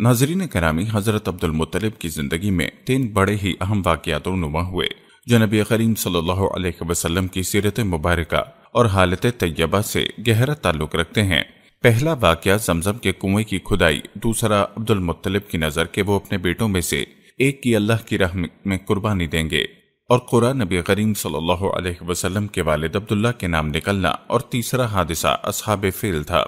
नाजरीन करामी हज़रत अब्दुलमतलब की ज़िंदगी में तीन बड़े ही अहम वाक़ात नुमा हुए जो नबी करीम सल्लल्लाहु अलैहि वसल्लम की सीरत मुबारक और हालत तैयबा से गहरा ताल्लुक़ रखते हैं पहला वाक्य जमजम के कुएं की खुदाई दूसरा अब्दुलमतलब की नज़र के वो अपने बेटों में से एक की अल्लाह की राह में कुर्बानी देंगे और कुरान नबी करीम सल्लल्लाहु अलैहि वसल्लम के वालिद अब्दुल्ला के नाम निकलना और तीसरा हादसा असहाब फेल था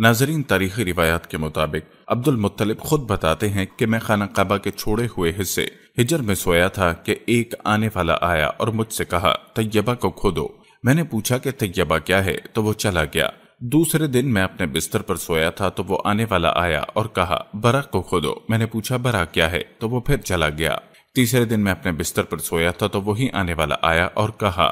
नाजरीन तारीखी रिवायात के मुताबिक अब्दुल मुत्तलिब खुद बताते हैं कि मैं खाना काबा के छोड़े हुए हिस्से हिजर में सोया था कि एक आने वाला आया और मुझसे कहा तैयबा को खोदो मैंने पूछा कि तैयबा क्या है तो वो चला गया दूसरे दिन मैं अपने बिस्तर पर सोया था तो वो आने वाला आया और कहा बरा को खोदो मैंने पूछा बरा क्या है तो वो फिर चला गया तीसरे दिन मैं अपने बिस्तर पर सोया था तो वही आने वाला आया और कहा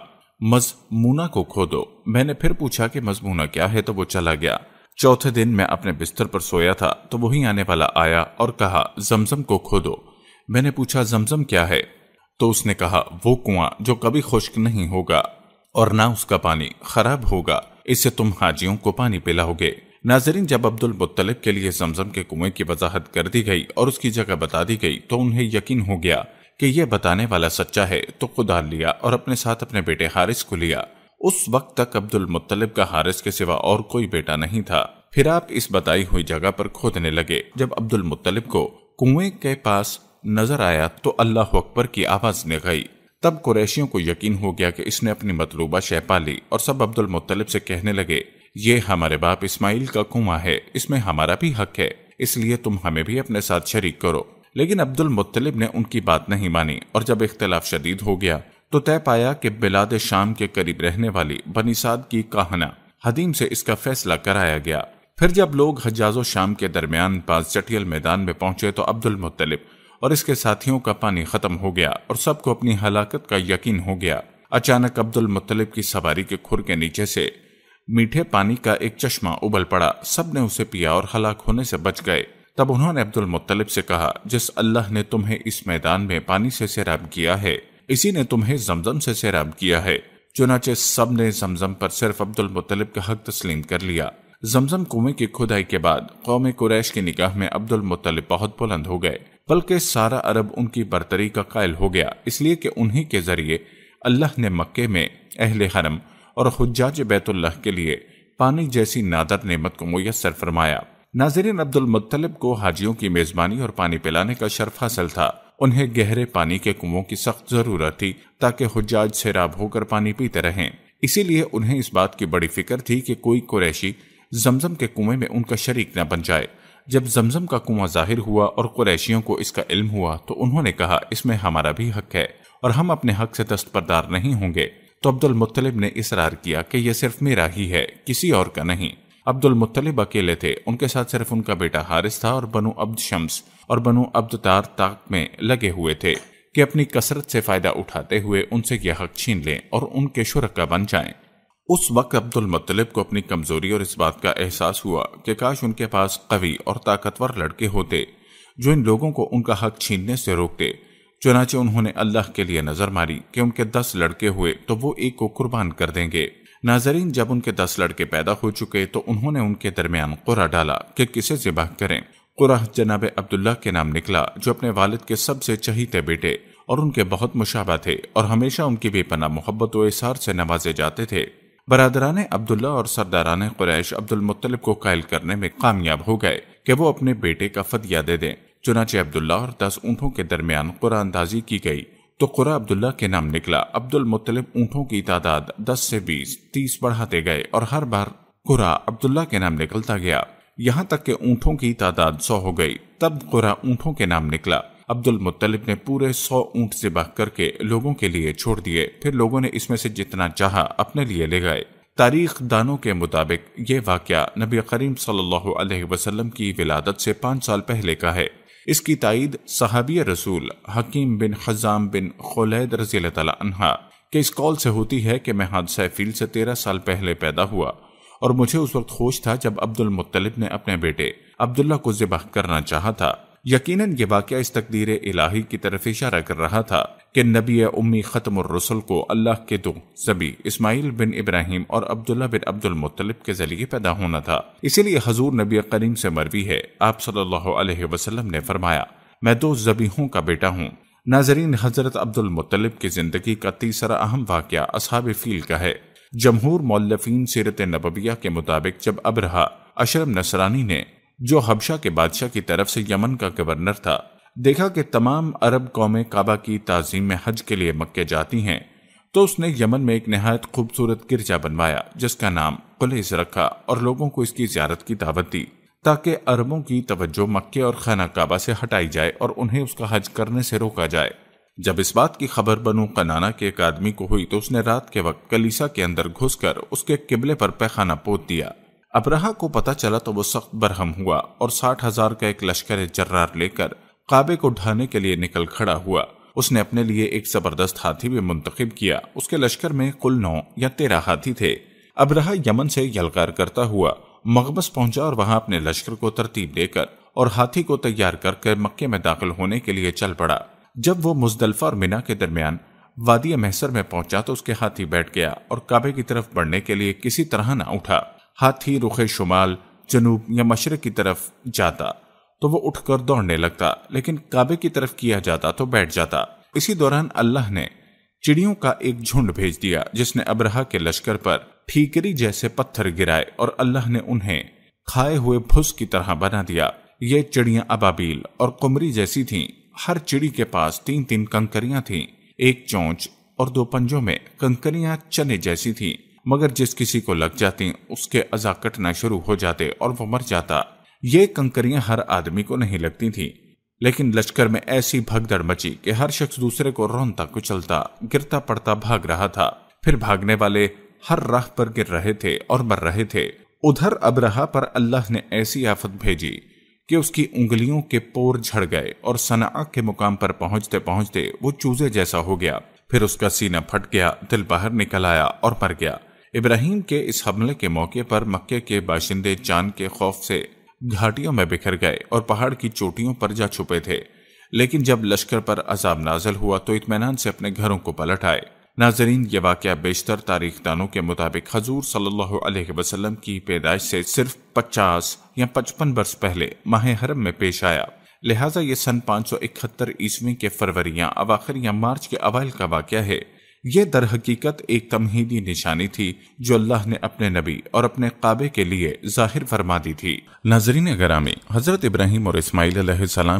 मजमूना को खोदो मैंने फिर पूछा कि मजमूना क्या है तो वो चला गया चौथे दिन मैं अपने बिस्तर पर सोया था तो वही आने वाला आया और कहा जमजम को खोदो मैंने पूछा जमजम क्या है तो उसने कहा वो कुआं जो कभी खुश्क नहीं होगा और ना उसका पानी खराब होगा इससे तुम हाजियों को पानी पिलाओगे नाजरीन जब अब्दुल मुत्तलिब के लिए जमजम के कुएं की वजाहत कर दी गई और उसकी जगह बता दी गई तो उन्हें यकीन हो गया कि यह बताने वाला सच्चा है तो खुदा लिया और अपने साथ अपने बेटे हारिस को लिया उस वक्त तक अब्दुल मुत्तलिब का हारिस के सिवा और कोई बेटा नहीं था फिर आप इस बताई हुई जगह पर खोदने लगे जब अब्दुल मुत्तलिब को कुएं के पास नजर आया तो अल्लाह अकबर की आवाज ने गई तब कुरैशियों को यकीन हो गया कि इसने अपनी मतलूबा शह पाली और सब अब्दुल मुत्तलिब से कहने लगे ये हमारे बाप इस्माइल का कुआ है इसमें हमारा भी हक है इसलिए तुम हमें भी अपने साथ शरीक करो लेकिन अब्दुल मुत्तलिब ने उनकी बात नहीं मानी और जब इख्तलाफ शदीद हो गया तो तय पाया कि बिलाद शाम के करीब रहने वाली बनीसाद की कहाना हदीम से इसका फैसला कराया गया फिर जब लोग हजाजो शाम के दरमियान पास चटियल मैदान में पहुंचे तो अब्दुल मुतलिब और इसके साथियों का पानी खत्म हो गया और सबको अपनी हलाकत का यकीन हो गया अचानक अब्दुल मुतलिब की सवारी के खुर के नीचे से मीठे पानी का एक चश्मा उबल पड़ा सब ने उसे पिया और हलाक होने से बच गए तब उन्होंने अब्दुल मुतलिब से कहा जिस अल्लाह ने तुम्हें इस मैदान में पानी से सैराब किया है इसी ने तुम्हें जमजम से सैराब किया है चुनाचे सब ने जमजम पर सिर्फ अब्दुल मुतलब का हक तस्लीम कर लिया जमजम कुएं की खुदाई के बाद कौम कुरैश की निगाह में अब्दुल मुतलब बहुत बुलंद हो गए बल्कि सारा अरब उनकी बरतरी का कायल हो गया इसलिए कि उन्हीं के जरिए अल्लाह ने मक्के में अहल हरम और हजाज बैतुल्लाह के लिए पानी जैसी नादर नेमत को मैसर फरमाया नाजरीन अब्दुल मुतलब को हाजियों की मेजबानी और पानी पिलाने का शर्फ हासिल था उन्हें गहरे पानी के कुओं की सख्त जरूरत थी ताकि हुजाज सैराब होकर पानी पीते रहें इसीलिए उन्हें इस बात की बड़ी फिक्र थी कि कोई कुरैशी जमजम के कुएं में उनका शरीक न बन जाए जब जमजम का कुआं जाहिर हुआ और कुरैशियों को इसका इल्म हुआ तो उन्होंने कहा इसमें हमारा भी हक है और हम अपने हक से दस्तबरदार नहीं होंगे तो अब्दुल मुत्तलिब ने इसरार किया कि यह सिर्फ मेरा ही है किसी और का नहीं अब्दुल मुतलिब अकेले थे उनके साथ सिर्फ उनका बेटा हारिस था और बनु अब्द शम्स और बनु अब्द तार ताक में लगे हुए थे कि अपनी कसरत से फायदा उठाते हुए उनसे यह हक छीन लें और उनके शुरका बन जाएं। उस वक्त अब्दुल मुतलिब को अपनी कमजोरी और इस बात का एहसास हुआ कि काश उनके पास कवि और ताकतवर लड़के होते जो इन लोगों को उनका हक छीनने से रोकते चुनाचे उन्होंने अल्लाह के लिए नजर मारी कि उनके दस लड़के हुए तो वो एक को कुर्बान कर देंगे नाजरीन जब उनके दस लड़के पैदा हो चुके तो उन्होंने उनके दरमियान कुरा डाला कि किसे जिबाह करें कुरा जनाब अब्दुल्ला के नाम निकला जो अपने वालिद के सबसे चहीते बेटे और उनके बहुत मुशाबा थे और हमेशा उनकी बेपना मोहब्बत व से नवाजे जाते थे बरदरान अब्दुल्ला और सरदारान कुरैश अब्दुल मुतलब को कायल करने में कामयाब हो गए कि वो अपने बेटे का फतिया दे दें चुनाचे अब्दुल्ला और दस ऊँटों के दरमियान कुरानदाजी की गई तो कुरा अब्दुल्ला के नाम निकला अब्दुल मुतलिब ऊँटों की तादाद दस से बीस तीस बढ़ाते गए और हर बार कुरा अब्दुल्ला के नाम निकलता गया यहाँ तक के ऊँटों की तादाद सौ हो गई तब कुरा ऊँटों के नाम निकला अब्दुल मुतलिब ने पूरे सौ ऊँट बह करके लोगों के लिए छोड़ दिए फिर लोगों ने इसमें से जितना चाह अपने लिए ले गए तारीख दानों के मुताबिक ये वाक़ नबी करीम सल्लल्लाहु अलैहि वसल्लम की विलादत से पाँच साल पहले का है इसकी तइद सहाबी रसूल हकीम बिन हजाम बिन खुलैद रजी तला के इस कॉल से होती है कि मैं हादसा फील से तेरह साल पहले पैदा हुआ और मुझे उस वक्त खोश था जब अब्दुल मुत्तलिब ने अपने बेटे अब्दुल्ला को ज़िबह करना चाहा था यकीनन ये वाक़ इस तकदीर इलाही की तरफ इशारा कर रहा था कि नबी उम्मी ख़त्म रसुल को अल्लाह के दो सभी इस्माइल बिन इब्राहिम और अब्दुल्ला बिन अब्दुल मुत्तलिब के ज़रिए पैदा होना था इसीलिए हजूर नबी करीम से मरवी है आप सल्लाम ने फरमाया मैं दो जबीहों का बेटा हूँ नाजरीन हज़रत अब्दुल मुत्तलिब की ज़िंदगी का तीसरा अहम वाक्य असहाब फील का है जमहूर मौलफिन सीरत नबविया के मुताबिक जब अब रहा अशरम नसरानी ने जो हबशा के बादशाह की तरफ से यमन का गवर्नर था देखा कि तमाम अरब कौमें काबा की तज़ीम में हज के लिए मक्के जाती हैं तो उसने यमन में एक नहायत खूबसूरत गिरजा बनवाया जिसका नाम कुलिस रखा और लोगों को इसकी ज्यारत की दावत दी ताकि अरबों की तवज्जो मक्के और खाना काबा से हटाई जाए और उन्हें उसका हज करने से रोका जाए जब इस बात की खबर बनु कनाना के एक आदमी को हुई तो उसने रात के वक्त कलीसा के अंदर घुसकर उसके किबले पर पैखाना पोत दिया अब्रहा को पता चला तो वो सख्त बरहम हुआ और साठ हजार का एक लश्कर जर्रार लेकर काबे को ढाने के लिए निकल खड़ा हुआ उसने अपने लिए एक जबरदस्त हाथी भी मुंतखब किया उसके लश्कर में कुल नौ या तेरह हाथी थे अब्रहा यमन से यलकार करता हुआ मकबस पहुंचा और वहां अपने लश्कर को तरतीब देकर और हाथी को तैयार करके मक्के में दाखिल होने के लिए चल पड़ा जब वो मुजदल्फा और मीना के दरमियान वादिया मैसर में पहुंचा तो उसके हाथी बैठ गया और काबे की तरफ बढ़ने के लिए किसी तरह ना उठा हाथी रुख शुमाल जनूब या मशरक की तरफ जाता तो वो उठकर दौड़ने लगता लेकिन काबे की तरफ किया जाता तो बैठ जाता इसी दौरान अल्लाह ने चिड़ियों का एक झुंड भेज दिया जिसने अब्रहा के लश्कर पर ठीकरी जैसे पत्थर गिराए और अल्लाह ने उन्हें खाए हुए भुस की तरह बना दिया ये चिड़ियां अबाबील और कुमरी जैसी थीं हर चिड़ी के पास तीन तीन कंकरियां थीं एक चोंच और दो पंजों में कंकरियां चने जैसी थीं मगर जिस किसी को लग जाती उसके अजा कटना शुरू हो जाते और वो मर जाता ये कंकरियां हर आदमी को नहीं लगती थी लेकिन लश्कर में ऐसी भगदड़ मची कि हर शख्स दूसरे को रोनता कुचलता गिरता पड़ता भाग रहा था फिर भागने वाले हर राह पर गिर रहे थे और मर रहे थे उधर अबरहा पर अल्लाह ने ऐसी आफत भेजी कि उसकी उंगलियों के पोर झड़ गए और सना के मुकाम पर पहुंचते पहुंचते वो चूजे जैसा हो गया फिर उसका सीना फट गया दिल बाहर निकल आया और मर गया इब्राहिम के इस हमले के मौके पर मक्के के बाशिंदे चांद के खौफ से घाटियों में बिखर गए और पहाड़ की चोटियों पर जा छुपे थे लेकिन जब लश्कर पर अजाब नाजल हुआ तो इतमान से अपने घरों को पलट आए नाजरीन ये वाक़ बेशतर दानों के मुताबिक हजूर सल्लल्लाहु अलैहि वसल्लम की पैदाइश से सिर्फ 50 या 55 वर्ष पहले माह हरम में पेश आया लिहाजा ये सन 571 ईस्वी के फरवरी या अवाखिर या मार्च के अवैल का वाक़ है यह हकीकत एक तमहीदी निशानी थी जो अल्लाह ने अपने नबी और अपने काबे के लिए जाहिर फरमा दी थी नजरीन गी हजरत इब्राहिम और इसमाइल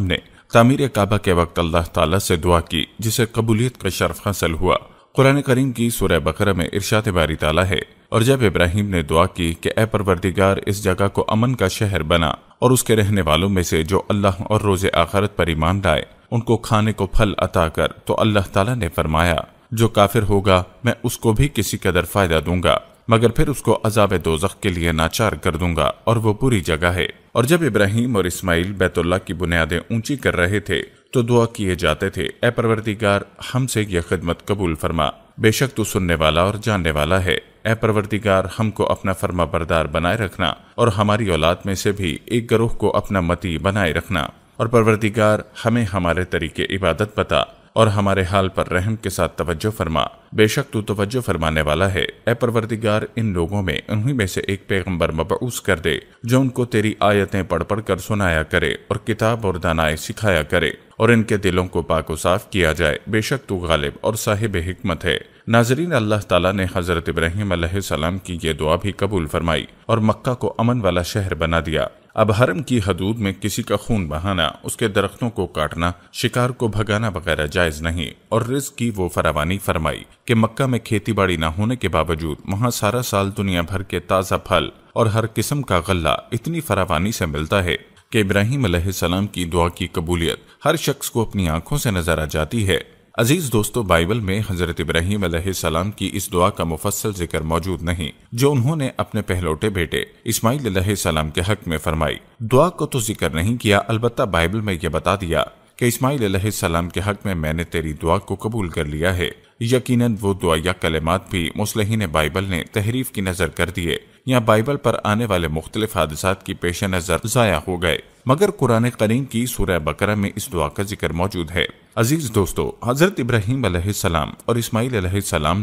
ने तमीर काबा के वक्त अल्लाह तला से दुआ की जिसे कबूलियत का शर्फ हासिल हुआ कुरान करीम की सूर्य बकरा में इर्शात बारी ताला है और जब इब्राहिम ने दुआ की कि ए परवरदिगार इस जगह को अमन का शहर बना और उसके रहने वालों में से जो अल्लाह और रोजे आखरत पर ईमान लाए उनको खाने को फल अता कर तो अल्लाह ताला ने फरमाया जो काफिर होगा मैं उसको भी किसी कदर फायदा दूंगा मगर फिर उसको अजाब दोजख के लिए नाचार कर दूंगा और वो पूरी जगह है और जब इब्राहिम और इस्माइल बैतुल्ला की बुनियादें ऊंची कर रहे थे तो दुआ किए जाते थे ए परवरदिगार हमसे यह खिदमत कबूल फरमा बेशक तू सुनने वाला और जानने वाला है ए परवरदिगार हमको अपना फर्मा बरदार बनाए रखना और हमारी औलाद में से भी एक गरोह को अपना मती बनाए रखना और परवरदिगार हमें हमारे तरीके इबादत बता और हमारे हाल पर रहम के साथ तवज्जो फरमा बेशक तू तवज्जो फरमाने वाला है ए परवरदिगार इन लोगों में उन्हीं में से एक पैगंबर मबूस कर दे जो उनको तेरी आयतें पढ़ पढ़ कर सुनाया करे और किताब और दानाएं सिखाया करे और इनके दिलों को पाको साफ किया जाए बेशक तू गालिब और साहिब हिकमत है नाजरीन अल्लाह ताला ने हज़रत इब्राहिम सलाम की ये दुआ भी कबूल फरमाई और मक्का को अमन वाला शहर बना दिया अब हरम की हदूद में किसी का खून बहाना उसके दरख्तों को काटना शिकार को भगाना वगैरह जायज नहीं और रिस्क की वो फरावानी फरमाई कि मक्का में खेती बाड़ी न होने के बावजूद वहाँ सारा साल दुनिया भर के ताज़ा फल और हर किस्म का गल्ला इतनी फरावानी से मिलता है कि इब्राहिम सलाम की दुआ की कबूलियत हर शख्स को अपनी आंखों से नजर आ जाती है अजीज दोस्तों बाइबल में हजरत इब्राहिम सलाम की इस दुआ का मुफसल जिक्र मौजूद नहीं जो उन्होंने अपने पहलौटे बेटे इसमाइल सलाम के हक में फरमाई दुआ को तो जिक्र नहीं किया अलबत् बाइबल में यह बता दिया कि इसमाइल सलाम के हक में मैंने तेरी दुआ को कबूल कर लिया है यकीन वो दुआ या कलेमात भी मुसलहन बाइबल ने तहरीफ की नज़र कर दिए यहाँ बाइबल पर आने वाले मुख्तलिफ हादसा की पेश नज़र ज़ाया हो गए मगर कुरान करीम की सूर्य बकरा में इस दुआ का जिक्र मौजूद है अजीज दोस्तों हजरत इब्राहिम सलाम और इसमाइल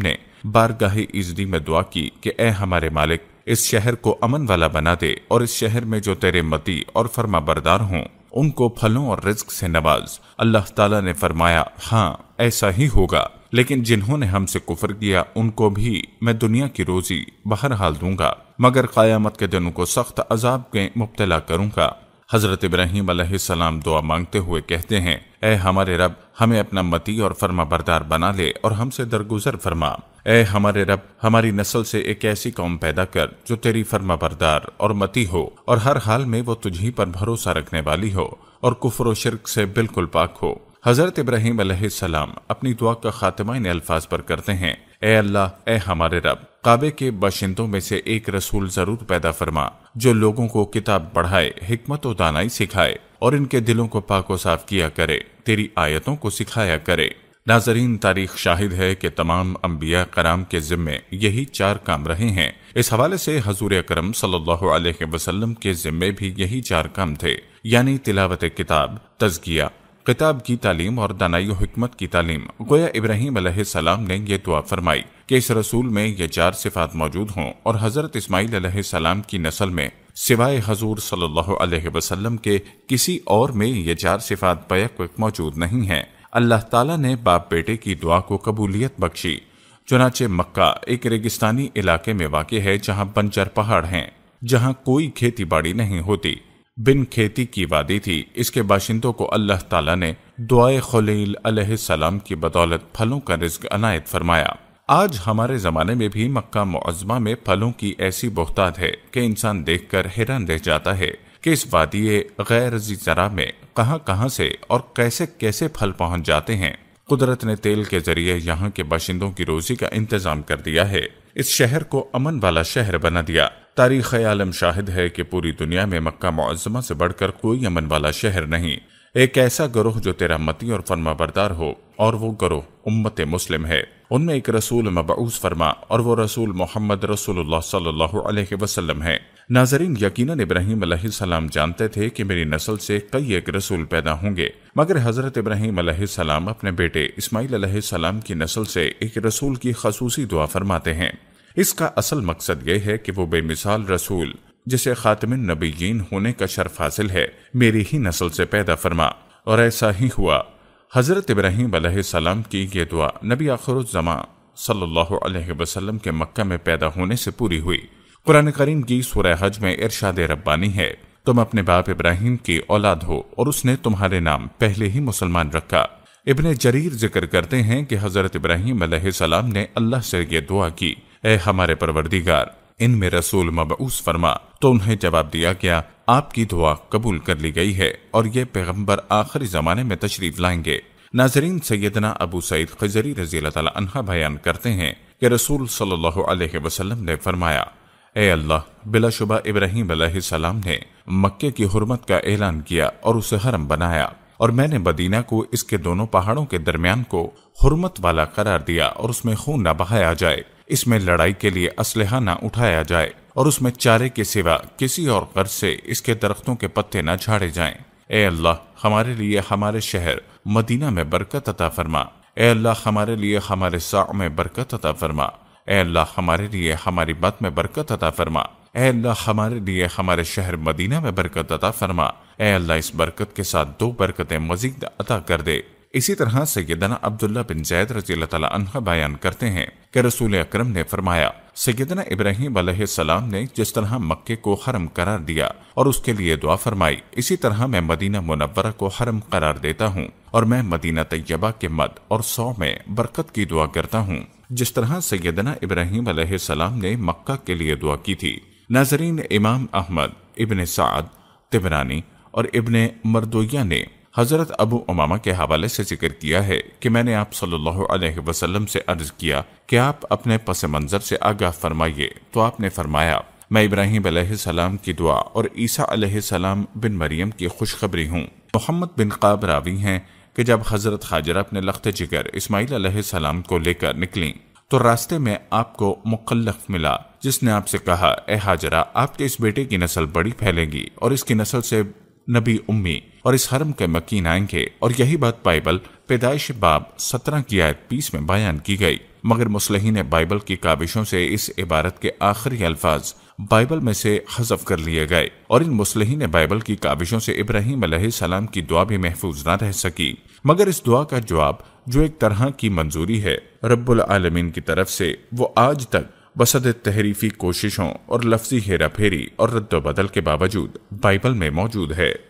ने बारगाह इजदी में दुआ की कि ए हमारे मालिक इस शहर को अमन वाला बना दे और इस शहर में जो तेरे मती और फर्मा बरदार हों उनको फलों और रिस्क से नवाज अल्लाह तला ने फरमाया हाँ ऐसा ही होगा लेकिन जिन्होंने हमसे कुफर किया उनको भी मैं दुनिया की रोजी बहरहाल दूंगा मगर क़यामत के दिन उनको सख्त अजाब के मुबतला करूंगा हज़रत इब्राहिम सलाम दुआ मांगते हुए कहते हैं ए हमारे रब हमें अपना मती और फर्मा बरदार बना ले और हमसे दरगुजर फरमा ए हमारे रब हमारी नस्ल से एक ऐसी कौम पैदा कर जो तेरी फर्मा बरदार और मती हो और हर हाल में वो तुझी पर भरोसा रखने वाली हो और कुफर व शिरक से बिल्कुल पाक हो हज़रत इब्राहिम सलाम अपनी दुआ का खात्मा इन अल्फाज पर करते हैं ए अल्लाह ए हमारे रब काबे के बाशिंदों में से एक रसूल जरूर पैदा फरमा जो लोगों को किताब पढ़ाए हिकमत और दानाई सिखाए और इनके दिलों को पाको साफ किया करे तेरी आयतों को सिखाया करे नाजरीन तारीख शाहिद है कि तमाम अम्बिया कराम के ज़िम्मे यही चार काम रहे हैं इस हवाले से हजूर अक्रम सल्लाम के ज़िम्मे भी यही चार काम थे यानी तिलावत किताब तजगिया किताब की तालीम और दानाई हमत की तालीम गोया इब्राहिम सलाम ने यह दुआ फरमाई कि इस रसूल में ये चार सिफात मौजूद हों और हज़रत इसमाइल सलाम की नस्ल में सिवाय हजूर सल्लल्लाहु अलैहि वसल्लम के किसी और में ये चार सिफात पैक मौजूद नहीं है अल्लाह ताला ने बाप बेटे की दुआ को कबूलियत बख्शी चुनाचे मक्का एक रेगिस्तानी इलाके में वाक़ है जहाँ बंजर पहाड़ हैं जहाँ कोई खेती बाड़ी नहीं होती बिन खेती की वादी थी इसके बाशिंदों को अल्लाह ताला ने दुआए खलील सलाम की बदौलत फलों का रिज्क अनायत फरमाया आज हमारे ज़माने में भी मक्का मुआजमा में फलों की ऐसी बहुतात है कि इंसान देखकर हैरान रह जाता है कि इस वादी गैर जरा में कहां कहां से और कैसे कैसे फल पहुँच जाते हैं कुदरत ने तेल के जरिए यहाँ के बाशिंदों की रोजी का इंतजाम कर दिया है इस शहर को अमन वाला शहर बना दिया तारीख आलम शाहिद है कि पूरी दुनिया में मक्का मुआजमा से बढ़कर कोई अमन वाला शहर नहीं एक ऐसा गरोह जो तेरा मती और फर्माबरदार हो और वो गरोह उम्मत मुस्लिम है उनमें एक रसूल मबूस फरमा और वो रसूल मोहम्मद रसूल सल्लल्लाहु है नाजरीन यकीनन इब्राहिम सलाम जानते थे कि मेरी नस्ल से कई एक रसूल पैदा होंगे मगर हज़रत इब्राहिम सलाम अपने बेटे इस्माईल सलाम की नस्ल से एक रसूल की खसूसी दुआ फरमाते हैं इसका असल मकसद ये है कि वो बेमिसाल रसूल जिसे खातम नबीन होने का शर्फ हासिल है मेरी ही नस्ल से पैदा फरमा और ऐसा ही हुआ हज़रत इब्राहिम सलाम की यह दुआ नबी आखरुजमा सल्लल्लाहु अलैहि वसल्लम के मक्का में पैदा होने से पूरी हुई कुरान करीम की सूरह हज में इरशाद रब्बानी है तुम अपने बाप इब्राहिम की औलाद हो और उसने तुम्हारे नाम पहले ही मुसलमान रखा इबन जरीर जिक्र करते हैं कि हज़रत इब्राहिम सलाम ने अल्लाह से यह दुआ की ए हमारे परवरदिगार इनमें रसूल मबूस फरमा तो उन्हें जवाब दिया गया आपकी दुआ कबूल कर ली गई है और ये पैगम्बर आखिरी जमाने में तशरीफ लाएंगे नाजरीन सैदना अबू सईद खजरी रजी तला बयान करते हैं कि रसूल सल्लल्लाहु अलैहि वसल्लम ने फरमाया ए अल्लाह बिलाशुबा इब्राहिम सलाम ने मक्के की हरमत का ऐलान किया और उसे हरम बनाया और मैंने मदीना को इसके दोनों पहाड़ों के दरमियान को हुरमत वाला करार दिया और उसमें खून न बहाया जाए इसमें लड़ाई के लिए असलहा न उठाया जाए और उसमें चारे के सिवा किसी और कर्ज से इसके दरख्तों के पत्ते न झाड़े जाए ए अल्लाह हमारे लिए हमारे शहर मदीना में बरकत अता फरमा ए अल्लाह हमारे लिए हमारे साँ में बरकत अता फरमा ए अल्लाह हमारे लिए हमारी बात में बरकत अता फरमा अल्लाह हमारे लिए हमारे शहर मदीना में बरकत अता फरमा ए अल्लाह इस बरकत के साथ दो बरकतें मजीद अता कर दे इसी तरह से सैदना अब्दुल्ला बिन जैद रजी तला बयान करते हैं कि रसूल अक्रम ने फरमाया सैदना इब्राहिम सलाम ने जिस तरह मक्के को हरम करार दिया और उसके लिए दुआ फरमाई इसी तरह मैं मदीना मुनवरा को हरम करार देता हूँ और मैं मदीना तैयबा के मद और सौ में बरकत की दुआ करता हूँ जिस तरह सैदना इब्राहिम सलाम ने मक्का के लिए दुआ की थी नाजरीन इमाम अहमद इबन साद तिबरानी और इबन मरदोया ने हज़रत अबू उमामा के हवाले से जिक्र किया है कि मैंने आप सल्लल्लाहु अलैहि वसल्लम से अर्ज़ किया कि आप अपने पस मंज़र से आगाह फरमाइए तो आपने फरमाया मैं इब्राहिम सलाम की दुआ और ईसा सलाम बिन मरियम की खुशखबरी हूँ मोहम्मद बिन काब रावी हैं कि जब हज़रत हाजरा अपने लख्त जिगर इसमाइल सलाम को लेकर निकली तो रास्ते में आपको मुकल्लफ मिला जिसने आपसे कहा ए हाजरा आपके इस बेटे की नस्ल बड़ी फैलेगी और इसकी नस्ल से नबी उम्मी और इस हरम के मकीन आएंगे और यही बात बाइबल पैदाइश बाब सत्रह की आयत बीस में बयान की गई मगर मुसलही ने बाइबल की काबिशों से इस इबारत के आखिरी अल्फाज बाइबल में से हजफ कर लिए गए और इन मुसलही ने बाइबल की काबिशों से इब्राहिम सलाम की दुआ भी महफूज न रह सकी मगर इस दुआ का जवाब जो एक तरह की मंजूरी है रब्बुल आलमीन की तरफ से वो आज तक बसद तहरीफी कोशिशों और लफ्जी हेरा फेरी और रद्द बदल के बावजूद बाइबल में मौजूद है